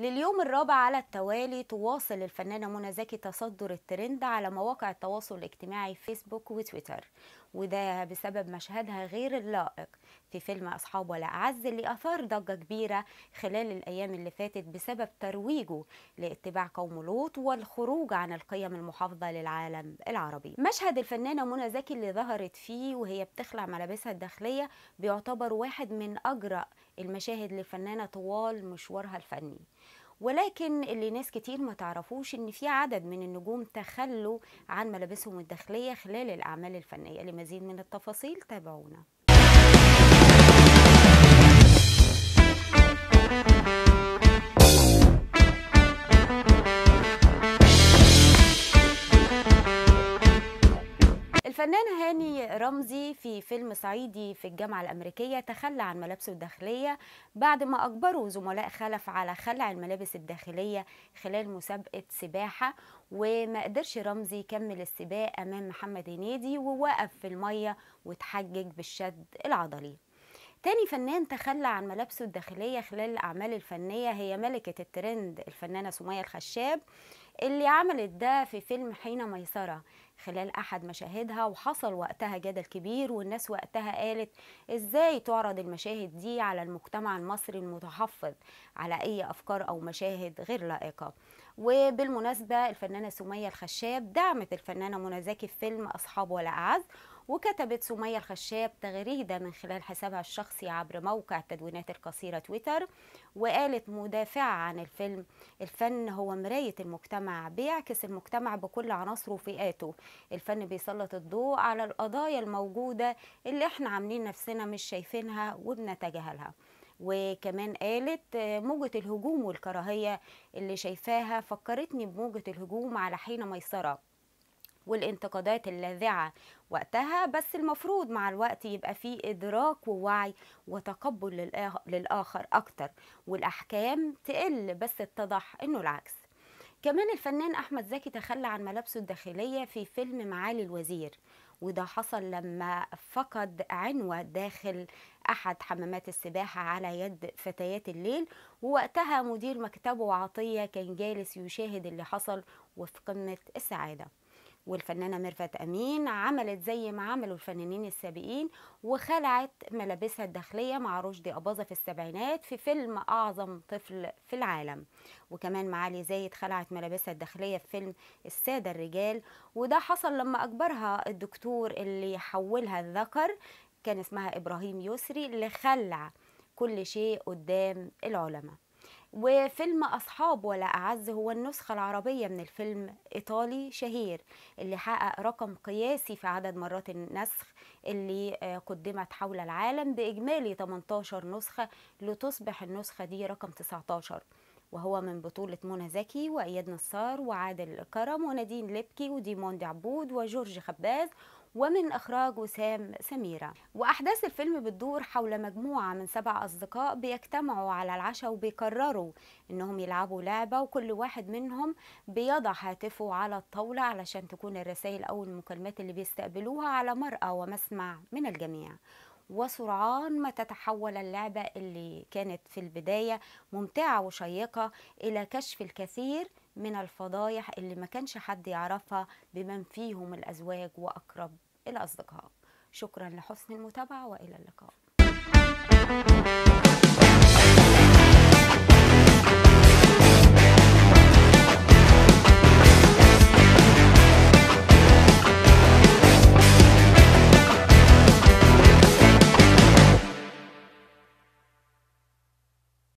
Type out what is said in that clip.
لليوم الرابع على التوالي تواصل الفنانة منى زكي تصدر الترند على مواقع التواصل الاجتماعي فيسبوك وتويتر وده بسبب مشهدها غير اللائق في فيلم أصحاب ولا أعز اللي أثار ضجة كبيرة خلال الأيام اللي فاتت بسبب ترويجه لاتباع قوم لوط والخروج عن القيم المحافظة للعالم العربي مشهد الفنانة منى زكي اللي ظهرت فيه وهي بتخلع ملابسها الداخلية بيعتبر واحد من أجرأ المشاهد للفنانة طوال مشوارها الفني ولكن اللي ناس كتير ما تعرفوش ان في عدد من النجوم تخلوا عن ملابسهم الداخليه خلال الاعمال الفنيه لمزيد من التفاصيل تابعونا الفنان هاني رمزي في فيلم صعيدي في الجامعة الأمريكية تخلى عن ملابسه الداخلية بعد ما أجبره زملاء خلف على خلع الملابس الداخلية خلال مسابقة سباحة وما قدرش رمزي يكمل السباق أمام محمد هنيدي ووقف في المية وتحجج بالشد العضلي تاني فنان تخلى عن ملابسه الداخلية خلال الأعمال الفنية هي ملكة الترند الفنانة سمية الخشاب اللي عملت ده في فيلم حين ميسرة خلال أحد مشاهدها وحصل وقتها جدل كبير والناس وقتها قالت إزاي تعرض المشاهد دي على المجتمع المصري المتحفظ على أي أفكار أو مشاهد غير لائقة وبالمناسبة الفنانة سمية الخشاب دعمت الفنانة منى زكي في فيلم أصحاب ولا أعز وكتبت سمية الخشاب تغريدة من خلال حسابها الشخصي عبر موقع التدوينات القصيرة تويتر وقالت مدافعة عن الفيلم الفن هو مراية المجتمع بيعكس المجتمع بكل عناصره وفئاته الفن بيسلط الضوء على القضايا الموجودة اللي احنا عاملين نفسنا مش شايفينها وبنتجاهلها وكمان قالت موجة الهجوم والكراهية اللي شايفاها فكرتني بموجة الهجوم على حين ميسرة والانتقادات اللاذعة وقتها بس المفروض مع الوقت يبقى في إدراك ووعي وتقبل للآخر أكتر والأحكام تقل بس اتضح إنه العكس كمان الفنان أحمد زكي تخلى عن ملابسه الداخلية في فيلم معالي الوزير وده حصل لما فقد عنوة داخل أحد حمامات السباحة على يد فتيات الليل ووقتها مدير مكتبه عطية كان جالس يشاهد اللي حصل وفي قمة السعادة والفنانه ميرفت امين عملت زي ما عملوا الفنانين السابقين وخلعت ملابسها الداخليه مع رشدي اباظه في السبعينات في فيلم اعظم طفل في العالم وكمان معالي زايد خلعت ملابسها الداخليه في فيلم الساده الرجال وده حصل لما اجبرها الدكتور اللي حولها الذكر كان اسمها ابراهيم يسري لخلع كل شيء قدام العلماء وفيلم أصحاب ولا أعز هو النسخة العربية من الفيلم إيطالي شهير اللي حقق رقم قياسي في عدد مرات النسخ اللي آه، قدمت حول العالم بإجمالي 18 نسخة لتصبح النسخة دي رقم 19 وهو من بطولة منى زكي وإياد نصار وعادل كرم ونادين لبكي وديموند عبود وجورج خباز ومن إخراج وسام سميرة وأحداث الفيلم بتدور حول مجموعة من سبع أصدقاء بيجتمعوا على العشاء وبيقرروا إنهم يلعبوا لعبة وكل واحد منهم بيضع هاتفه على الطاولة علشان تكون الرسائل أو المكالمات اللي بيستقبلوها على مرأى ومسمع من الجميع وسرعان ما تتحول اللعبة اللي كانت في البداية ممتعة وشيقة إلى كشف الكثير من الفضايح اللي ما كانش حد يعرفها بمن فيهم الأزواج وأقرب الأصدقاء شكرا لحسن المتابعة وإلى اللقاء